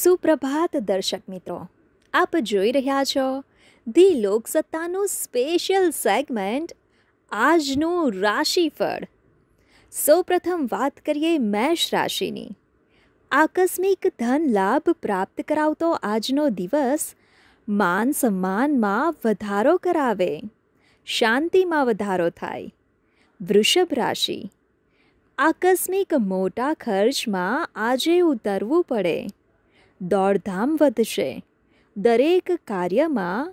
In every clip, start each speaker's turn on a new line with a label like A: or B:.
A: સુપ્રભાત દર્શક મિત્રો આપ જોઈ રહ્યા છો ધી લોકસત્તાનું સ્પેશિયલ સેગમેન્ટ આજનું રાશિફળ સૌપ્રથમ વાત કરીએ મેષ રાશિની આકસ્મિક ધન લાભ પ્રાપ્ત કરાવતો આજનો દિવસ માન સન્માનમાં વધારો કરાવે શાંતિમાં વધારો થાય વૃષભ રાશિ આકસ્મિક મોટા ખર્ચમાં આજે ઉતરવું પડે દોડધામ વધશે દરેક કાર્યમાં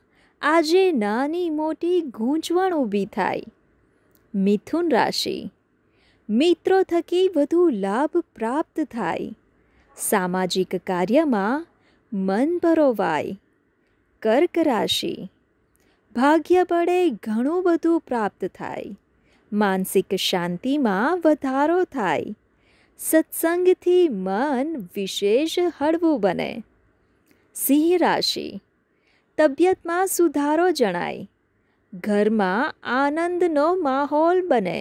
A: આજે નાની મોટી ગૂંચવણ ઊભી થાય મિથુન રાશિ મિત્રો થકી વધુ લાભ પ્રાપ્ત થાય સામાજિક કાર્યમાં મન ભરોવાય કર્ક રાશિ ભાગ્ય બળે ઘણું બધું પ્રાપ્ત થાય માનસિક શાંતિમાં વધારો થાય સત્સંગથી મન વિશેષ હળવું બને સિંહ રાશિ તબિયતમાં સુધારો જણાય ઘરમાં આનંદનો માહોલ બને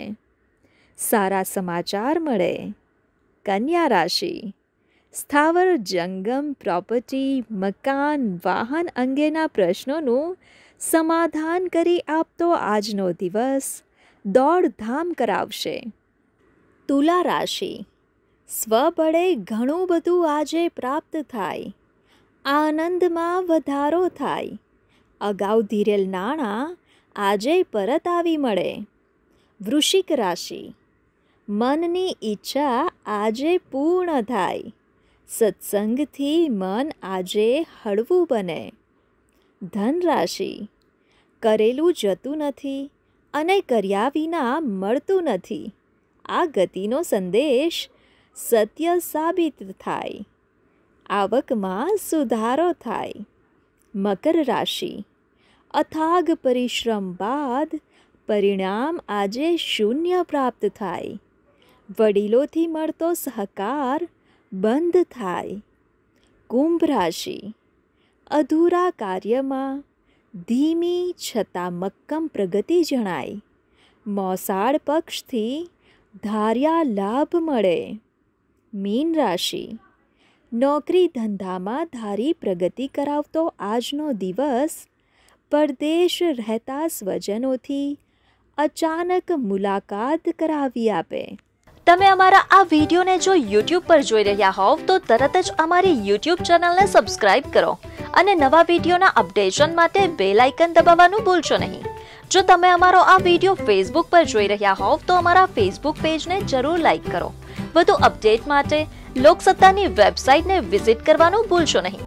A: સારા સમાચાર મળે કન્યા રાશિ સ્થાવર જંગમ પ્રોપર્ટી મકાન વાહન અંગેના પ્રશ્નોનું સમાધાન કરી આપતો આજનો દિવસ દોડધામ કરાવશે તુલા રાશિ સ્વબળે ઘણું બધું આજે પ્રાપ્ત થાય આનંદમાં વધારો થાય અગાઉ ધીરેલ નાણાં આજે પરત આવી મળે વૃશ્ચિક રાશિ મનની ઈચ્છા આજે પૂર્ણ થાય સત્સંગથી મન આજે હળવું બને ધનરાશિ કરેલું જતું નથી અને કર્યા વિના મળતું નથી આ ગતિનો સંદેશ સત્ય સાબિત થાય આવકમાં સુધારો થાય મકર રાશિ અથાગ પરિશ્રમ બાદ પરિણામ આજે શૂન્ય પ્રાપ્ત થાય વડીલોથી મળતો સહકાર બંધ થાય કુંભ રાશિ અધૂરા કાર્યમાં ધીમી છતાં મક્કમ પ્રગતિ જણાય મોસાળ પક્ષથી ધાર્યા લાભ મળે મીન રાશિ નોકરી ધંધામાં ધારી પ્રગતિ કરાવતો આજનો દિવસ પરદેશ રહેતા સ્વજનોથી અચાનક મુલાકાત કરાવી આપે તમે અમારા આ વિડીયોને જો યુટ્યુબ પર જોઈ રહ્યા હોવ તો તરત જ અમારી યુટ્યુબ ચેનલને સબસ્ક્રાઇબ કરો અને નવા વિડીયોના અપડેશન માટે બેલ આઇકન દબાવવાનું ભૂલશો નહીં જો તમે અમારો આ વિડીયો ફેસબુક પર જોઈ રહ્યા હોવ તો અમારા ફેસબુક પેજને જરૂર લાઇક કરો વધુ અપડેટ માટે લોકસત્તાની વેબસાઇટને વિઝિટ કરવાનું ભૂલશો નહીં